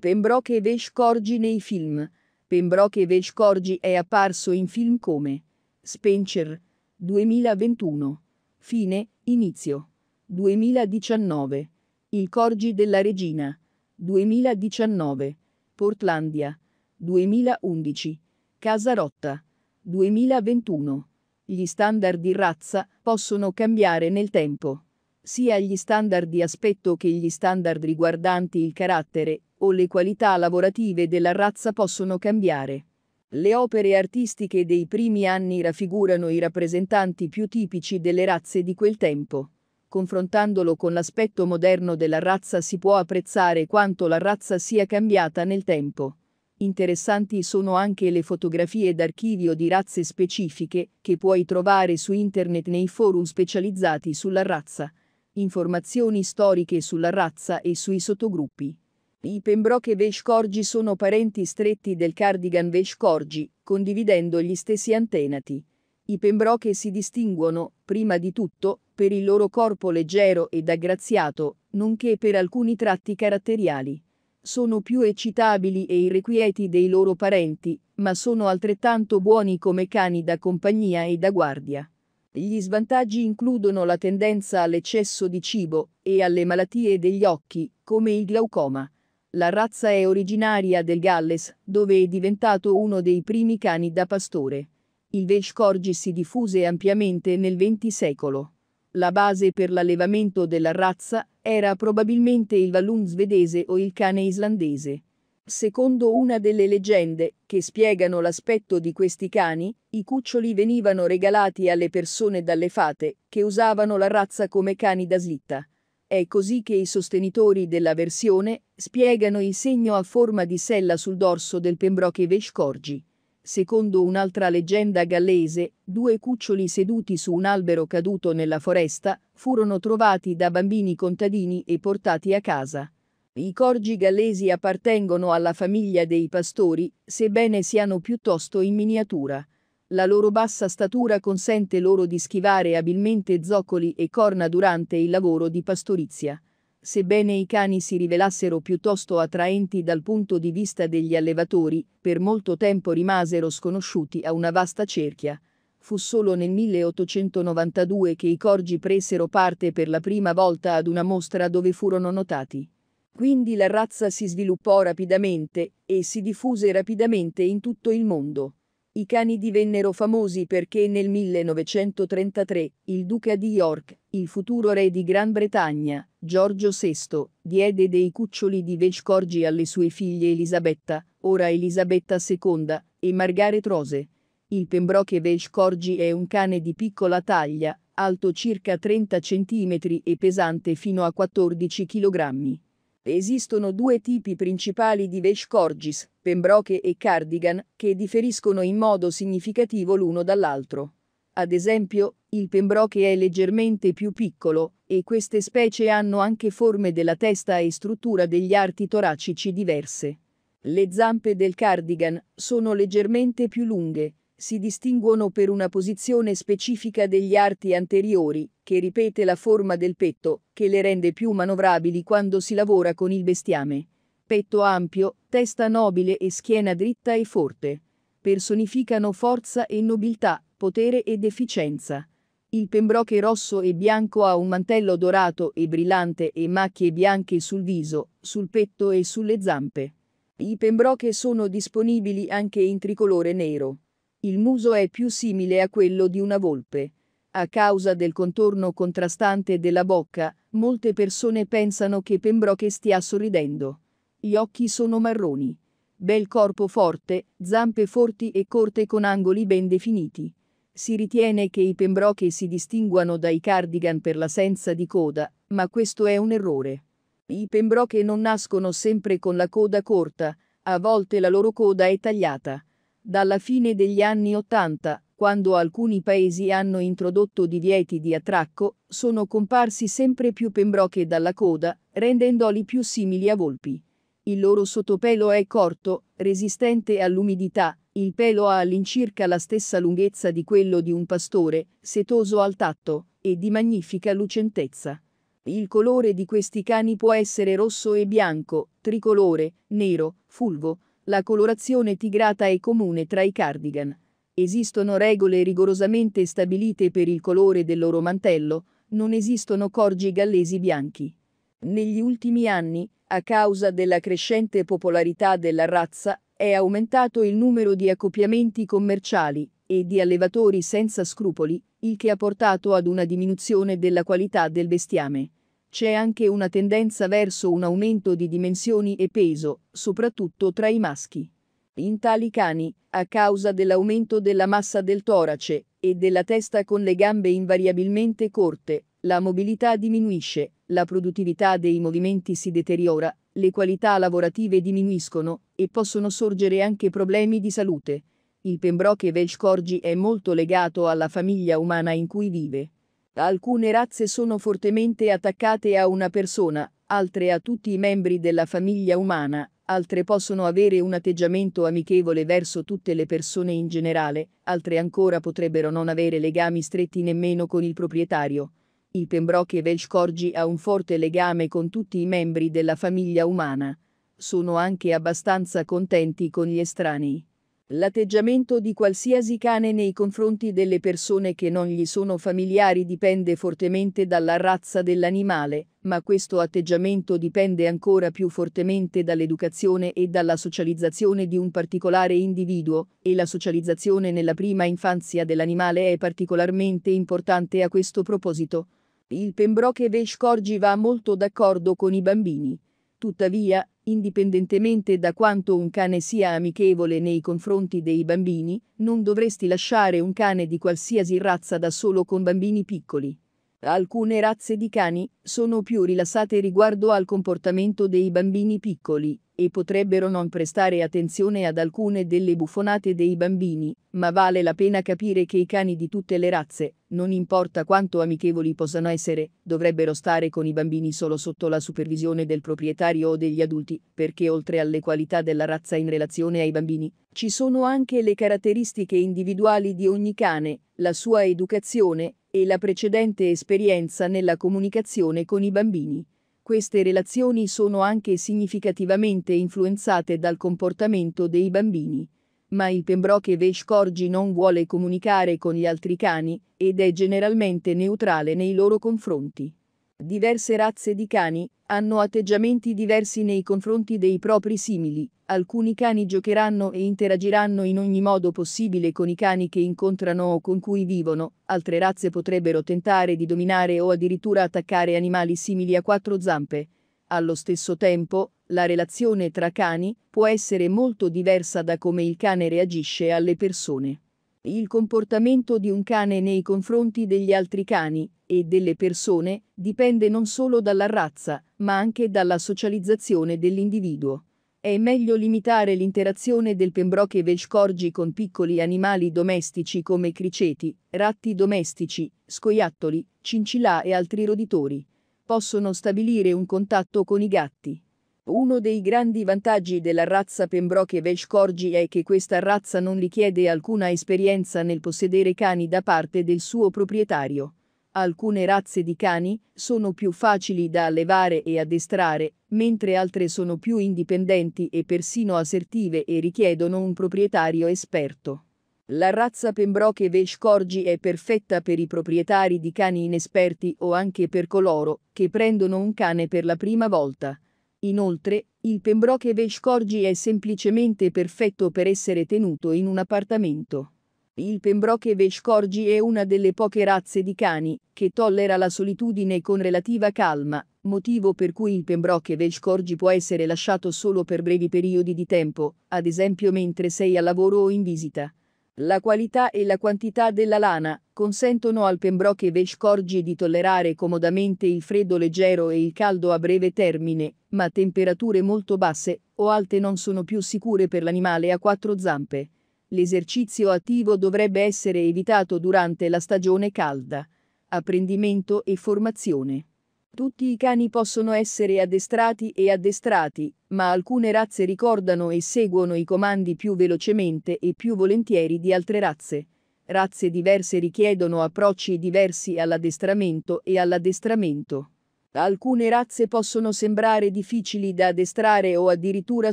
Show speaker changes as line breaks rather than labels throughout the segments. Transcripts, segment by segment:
Pembroke e Vescorgi nei film. Pembroke e Vescorgi è apparso in film come Spencer 2021. Fine, inizio. 2019. Il Corgi della Regina. 2019. Portlandia. 2011. Casa Rotta 2021. Gli standard di razza possono cambiare nel tempo. Sia gli standard di aspetto che gli standard riguardanti il carattere o le qualità lavorative della razza possono cambiare. Le opere artistiche dei primi anni raffigurano i rappresentanti più tipici delle razze di quel tempo. Confrontandolo con l'aspetto moderno della razza si può apprezzare quanto la razza sia cambiata nel tempo. Interessanti sono anche le fotografie d'archivio di razze specifiche che puoi trovare su internet nei forum specializzati sulla razza. Informazioni storiche sulla razza e sui sottogruppi. I Pembroke Vescorgi sono parenti stretti del Cardigan Vescorgi, condividendo gli stessi antenati. I Pembroke si distinguono, prima di tutto, per il loro corpo leggero ed aggraziato, nonché per alcuni tratti caratteriali. Sono più eccitabili e irrequieti dei loro parenti, ma sono altrettanto buoni come cani da compagnia e da guardia. Gli svantaggi includono la tendenza all'eccesso di cibo e alle malattie degli occhi, come il glaucoma. La razza è originaria del Galles, dove è diventato uno dei primi cani da pastore. Il Welsh si diffuse ampiamente nel XX secolo. La base per l'allevamento della razza era probabilmente il vallun svedese o il cane islandese. Secondo una delle leggende, che spiegano l'aspetto di questi cani, i cuccioli venivano regalati alle persone dalle fate, che usavano la razza come cani da slitta. È così che i sostenitori della versione spiegano il segno a forma di sella sul dorso del Pembroke Vescorgi. Secondo un'altra leggenda gallese, due cuccioli seduti su un albero caduto nella foresta furono trovati da bambini contadini e portati a casa. I corgi gallesi appartengono alla famiglia dei pastori, sebbene siano piuttosto in miniatura. La loro bassa statura consente loro di schivare abilmente zoccoli e corna durante il lavoro di pastorizia. Sebbene i cani si rivelassero piuttosto attraenti dal punto di vista degli allevatori, per molto tempo rimasero sconosciuti a una vasta cerchia. Fu solo nel 1892 che i corgi presero parte per la prima volta ad una mostra dove furono notati. Quindi la razza si sviluppò rapidamente e si diffuse rapidamente in tutto il mondo. I cani divennero famosi perché nel 1933 il duca di York, il futuro re di Gran Bretagna, Giorgio VI, diede dei cuccioli di Vejcorgi alle sue figlie Elisabetta, ora Elisabetta II, e Margaret Rose. Il Pembroke Vejcorgi è un cane di piccola taglia, alto circa 30 cm e pesante fino a 14 kg. Esistono due tipi principali di vescorgis, pembroche e cardigan, che differiscono in modo significativo l'uno dall'altro. Ad esempio, il pembroche è leggermente più piccolo, e queste specie hanno anche forme della testa e struttura degli arti toracici diverse. Le zampe del cardigan sono leggermente più lunghe, si distinguono per una posizione specifica degli arti anteriori, che ripete la forma del petto, che le rende più manovrabili quando si lavora con il bestiame. Petto ampio, testa nobile e schiena dritta e forte. Personificano forza e nobiltà, potere ed efficienza. Il pembroche rosso e bianco ha un mantello dorato e brillante e macchie bianche sul viso, sul petto e sulle zampe. I pembroche sono disponibili anche in tricolore nero. Il muso è più simile a quello di una volpe. A causa del contorno contrastante della bocca, molte persone pensano che Pembroke stia sorridendo. Gli occhi sono marroni. Bel corpo forte, zampe forti e corte con angoli ben definiti. Si ritiene che i Pembroke si distinguano dai cardigan per l'assenza di coda, ma questo è un errore. I Pembroke non nascono sempre con la coda corta, a volte la loro coda è tagliata. Dalla fine degli anni Ottanta, quando alcuni paesi hanno introdotto divieti di attracco, sono comparsi sempre più pembroche dalla coda, rendendoli più simili a volpi. Il loro sottopelo è corto, resistente all'umidità, il pelo ha all'incirca la stessa lunghezza di quello di un pastore, setoso al tatto, e di magnifica lucentezza. Il colore di questi cani può essere rosso e bianco, tricolore, nero, fulvo, la colorazione tigrata è comune tra i cardigan. Esistono regole rigorosamente stabilite per il colore del loro mantello, non esistono corgi gallesi bianchi. Negli ultimi anni, a causa della crescente popolarità della razza, è aumentato il numero di accoppiamenti commerciali e di allevatori senza scrupoli, il che ha portato ad una diminuzione della qualità del bestiame. C'è anche una tendenza verso un aumento di dimensioni e peso, soprattutto tra i maschi. In tali cani, a causa dell'aumento della massa del torace e della testa con le gambe invariabilmente corte, la mobilità diminuisce, la produttività dei movimenti si deteriora, le qualità lavorative diminuiscono e possono sorgere anche problemi di salute. Il Pembroke Welsh Corgi è molto legato alla famiglia umana in cui vive. Alcune razze sono fortemente attaccate a una persona, altre a tutti i membri della famiglia umana, altre possono avere un atteggiamento amichevole verso tutte le persone in generale, altre ancora potrebbero non avere legami stretti nemmeno con il proprietario. Il Pembroke Welsh Corgi ha un forte legame con tutti i membri della famiglia umana. Sono anche abbastanza contenti con gli estranei. L'atteggiamento di qualsiasi cane nei confronti delle persone che non gli sono familiari dipende fortemente dalla razza dell'animale, ma questo atteggiamento dipende ancora più fortemente dall'educazione e dalla socializzazione di un particolare individuo, e la socializzazione nella prima infanzia dell'animale è particolarmente importante a questo proposito. Il Pembroke Vesh Corgi va molto d'accordo con i bambini. Tuttavia, Indipendentemente da quanto un cane sia amichevole nei confronti dei bambini, non dovresti lasciare un cane di qualsiasi razza da solo con bambini piccoli. Alcune razze di cani sono più rilassate riguardo al comportamento dei bambini piccoli e potrebbero non prestare attenzione ad alcune delle buffonate dei bambini, ma vale la pena capire che i cani di tutte le razze, non importa quanto amichevoli possano essere, dovrebbero stare con i bambini solo sotto la supervisione del proprietario o degli adulti, perché oltre alle qualità della razza in relazione ai bambini, ci sono anche le caratteristiche individuali di ogni cane, la sua educazione, e la precedente esperienza nella comunicazione con i bambini. Queste relazioni sono anche significativamente influenzate dal comportamento dei bambini. Ma il Pembroke Vescorgi non vuole comunicare con gli altri cani ed è generalmente neutrale nei loro confronti. Diverse razze di cani hanno atteggiamenti diversi nei confronti dei propri simili. Alcuni cani giocheranno e interagiranno in ogni modo possibile con i cani che incontrano o con cui vivono, altre razze potrebbero tentare di dominare o addirittura attaccare animali simili a quattro zampe. Allo stesso tempo, la relazione tra cani può essere molto diversa da come il cane reagisce alle persone il comportamento di un cane nei confronti degli altri cani e delle persone dipende non solo dalla razza, ma anche dalla socializzazione dell'individuo. È meglio limitare l'interazione del Pembroke Welsh con piccoli animali domestici come criceti, ratti domestici, scoiattoli, cincilà e altri roditori. Possono stabilire un contatto con i gatti. Uno dei grandi vantaggi della razza Pembroke Welsh-Corgi è che questa razza non richiede alcuna esperienza nel possedere cani da parte del suo proprietario. Alcune razze di cani sono più facili da allevare e addestrare, mentre altre sono più indipendenti e persino assertive e richiedono un proprietario esperto. La razza Pembroke Welsh Corgi è perfetta per i proprietari di cani inesperti o anche per coloro che prendono un cane per la prima volta. Inoltre, il Pembroke Vescorgi è semplicemente perfetto per essere tenuto in un appartamento. Il Pembroke Vescorgi è una delle poche razze di cani che tollera la solitudine con relativa calma, motivo per cui il Pembroke Vescorgi può essere lasciato solo per brevi periodi di tempo, ad esempio mentre sei a lavoro o in visita. La qualità e la quantità della lana consentono al Pembroke Vesh Corgi di tollerare comodamente il freddo leggero e il caldo a breve termine, ma temperature molto basse o alte non sono più sicure per l'animale a quattro zampe. L'esercizio attivo dovrebbe essere evitato durante la stagione calda. Apprendimento e formazione. Tutti i cani possono essere addestrati e addestrati, ma alcune razze ricordano e seguono i comandi più velocemente e più volentieri di altre razze. Razze diverse richiedono approcci diversi all'addestramento e all'addestramento. Alcune razze possono sembrare difficili da addestrare o addirittura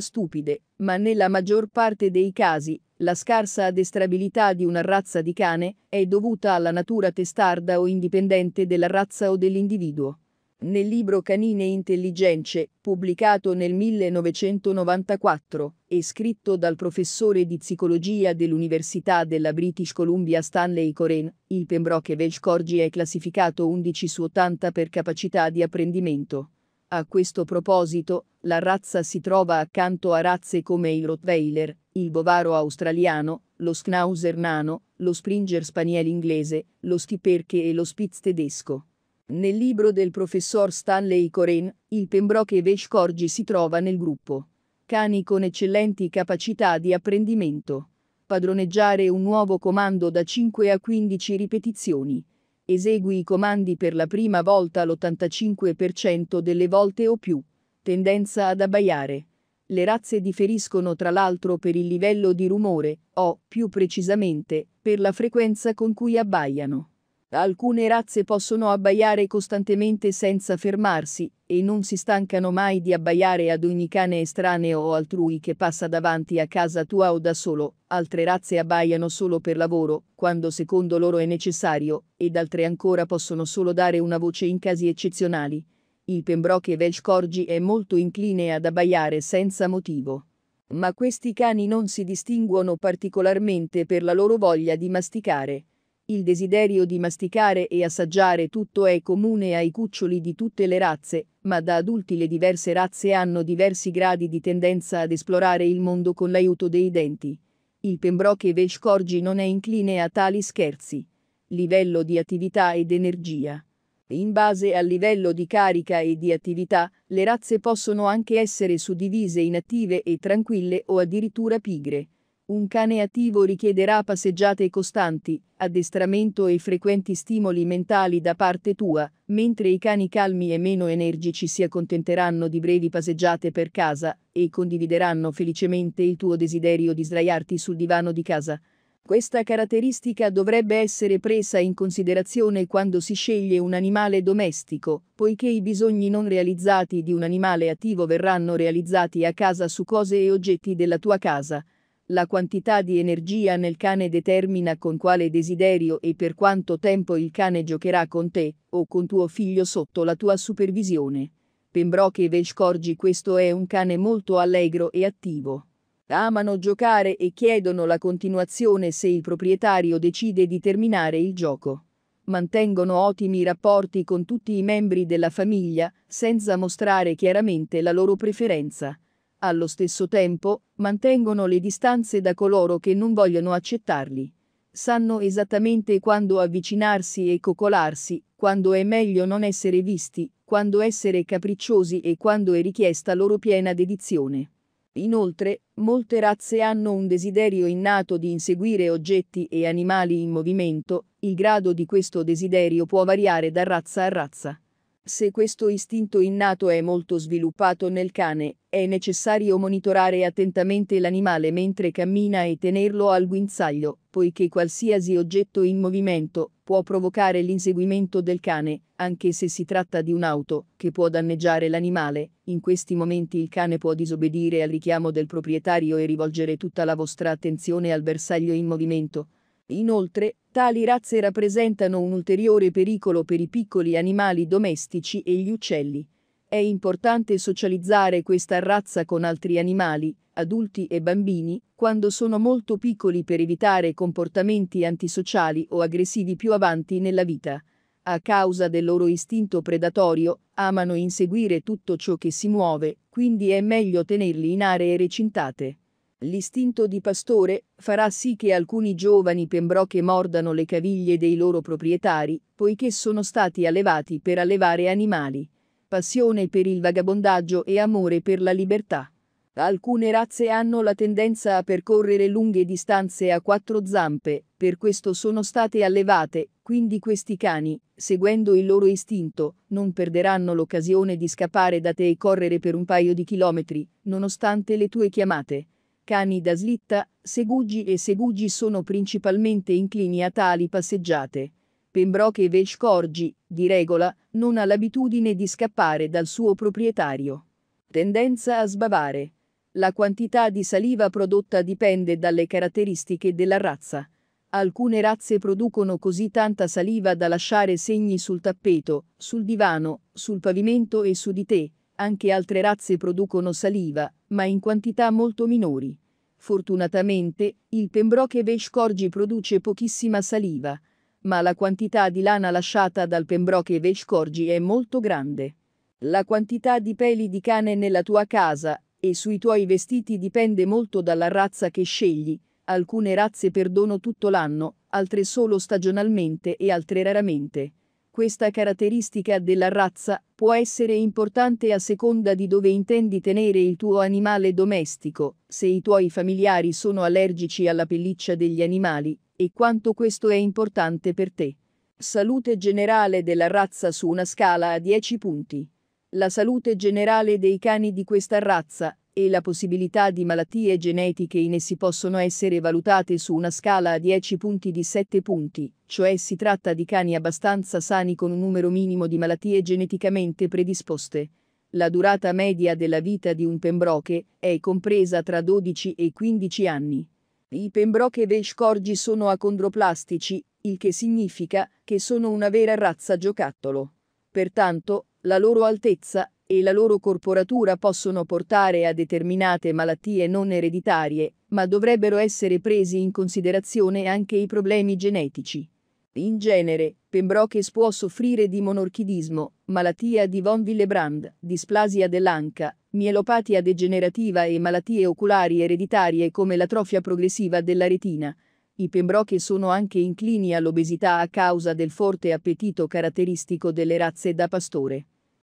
stupide, ma nella maggior parte dei casi, la scarsa addestrabilità di una razza di cane è dovuta alla natura testarda o indipendente della razza o dell'individuo nel libro Canine Intelligenze, pubblicato nel 1994 e scritto dal professore di psicologia dell'Università della British Columbia Stanley Coren, il Pembroke Welsh Corgi è classificato 11 su 80 per capacità di apprendimento. A questo proposito, la razza si trova accanto a razze come il Rottweiler, il bovaro australiano, lo Schnauzer nano, lo Springer Spaniel inglese, lo Stiperche e lo Spitz tedesco. Nel libro del professor Stanley Coren, il Pembroke Vesh si trova nel gruppo. Cani con eccellenti capacità di apprendimento. Padroneggiare un nuovo comando da 5 a 15 ripetizioni. Esegui i comandi per la prima volta l'85% delle volte o più. Tendenza ad abbaiare. Le razze differiscono tra l'altro per il livello di rumore, o, più precisamente, per la frequenza con cui abbaiano. Alcune razze possono abbaiare costantemente senza fermarsi e non si stancano mai di abbaiare ad ogni cane estraneo o altrui che passa davanti a casa tua o da solo, altre razze abbaiano solo per lavoro, quando secondo loro è necessario, ed altre ancora possono solo dare una voce in casi eccezionali. Il Pembroke Welsh Corgi è molto incline ad abbaiare senza motivo ma questi cani non si distinguono particolarmente per la loro voglia di masticare il desiderio di masticare e assaggiare tutto è comune ai cuccioli di tutte le razze, ma da adulti le diverse razze hanno diversi gradi di tendenza ad esplorare il mondo con l'aiuto dei denti. Il Pembroke Vescorgi non è incline a tali scherzi. Livello di attività ed energia. In base al livello di carica e di attività, le razze possono anche essere suddivise in attive e tranquille o addirittura pigre. Un cane attivo richiederà passeggiate costanti, addestramento e frequenti stimoli mentali da parte tua, mentre i cani calmi e meno energici si accontenteranno di brevi passeggiate per casa e condivideranno felicemente il tuo desiderio di sdraiarti sul divano di casa. Questa caratteristica dovrebbe essere presa in considerazione quando si sceglie un animale domestico, poiché i bisogni non realizzati di un animale attivo verranno realizzati a casa su cose e oggetti della tua casa. La quantità di energia nel cane determina con quale desiderio e per quanto tempo il cane giocherà con te o con tuo figlio sotto la tua supervisione. Pembroke e Vescorgi questo è un cane molto allegro e attivo. Amano giocare e chiedono la continuazione se il proprietario decide di terminare il gioco. Mantengono ottimi rapporti con tutti i membri della famiglia, senza mostrare chiaramente la loro preferenza allo stesso tempo, mantengono le distanze da coloro che non vogliono accettarli. Sanno esattamente quando avvicinarsi e coccolarsi, quando è meglio non essere visti, quando essere capricciosi e quando è richiesta loro piena dedizione. Inoltre, molte razze hanno un desiderio innato di inseguire oggetti e animali in movimento, il grado di questo desiderio può variare da razza a razza. Se questo istinto innato è molto sviluppato nel cane, è necessario monitorare attentamente l'animale mentre cammina e tenerlo al guinzaglio, poiché qualsiasi oggetto in movimento può provocare l'inseguimento del cane, anche se si tratta di un'auto, che può danneggiare l'animale. In questi momenti il cane può disobbedire al richiamo del proprietario e rivolgere tutta la vostra attenzione al bersaglio in movimento, Inoltre, tali razze rappresentano un ulteriore pericolo per i piccoli animali domestici e gli uccelli. È importante socializzare questa razza con altri animali, adulti e bambini, quando sono molto piccoli per evitare comportamenti antisociali o aggressivi più avanti nella vita. A causa del loro istinto predatorio, amano inseguire tutto ciò che si muove, quindi è meglio tenerli in aree recintate. L'istinto di pastore farà sì che alcuni giovani pembroche mordano le caviglie dei loro proprietari, poiché sono stati allevati per allevare animali. Passione per il vagabondaggio e amore per la libertà. Alcune razze hanno la tendenza a percorrere lunghe distanze a quattro zampe, per questo sono state allevate, quindi questi cani, seguendo il loro istinto, non perderanno l'occasione di scappare da te e correre per un paio di chilometri, nonostante le tue chiamate cani da slitta, segugi e segugi sono principalmente inclini a tali passeggiate. Pembroke e Velshkorgi, di regola, non ha l'abitudine di scappare dal suo proprietario. Tendenza a sbavare. La quantità di saliva prodotta dipende dalle caratteristiche della razza. Alcune razze producono così tanta saliva da lasciare segni sul tappeto, sul divano, sul pavimento e su di te, anche altre razze producono saliva, ma in quantità molto minori. Fortunatamente, il Pembroke Beige Corgi produce pochissima saliva, ma la quantità di lana lasciata dal Pembroke Beige Corgi è molto grande. La quantità di peli di cane nella tua casa e sui tuoi vestiti dipende molto dalla razza che scegli. Alcune razze perdono tutto l'anno, altre solo stagionalmente e altre raramente. Questa caratteristica della razza può essere importante a seconda di dove intendi tenere il tuo animale domestico, se i tuoi familiari sono allergici alla pelliccia degli animali, e quanto questo è importante per te. Salute generale della razza su una scala a 10 punti. La salute generale dei cani di questa razza e la possibilità di malattie genetiche in essi possono essere valutate su una scala a 10 punti di 7 punti, cioè si tratta di cani abbastanza sani con un numero minimo di malattie geneticamente predisposte. La durata media della vita di un pembroke è compresa tra 12 e 15 anni. I pembroke vescorgi sono acondroplastici, il che significa che sono una vera razza giocattolo. Pertanto, la loro altezza e la loro corporatura possono portare a determinate malattie non ereditarie, ma dovrebbero essere presi in considerazione anche i problemi genetici. In genere, Pembroches può soffrire di monorchidismo, malattia di von Willebrand, displasia dell'anca, mielopatia degenerativa e malattie oculari ereditarie come l'atrofia progressiva della retina. I Pembroche sono anche inclini all'obesità a causa del forte appetito caratteristico delle razze da pastore.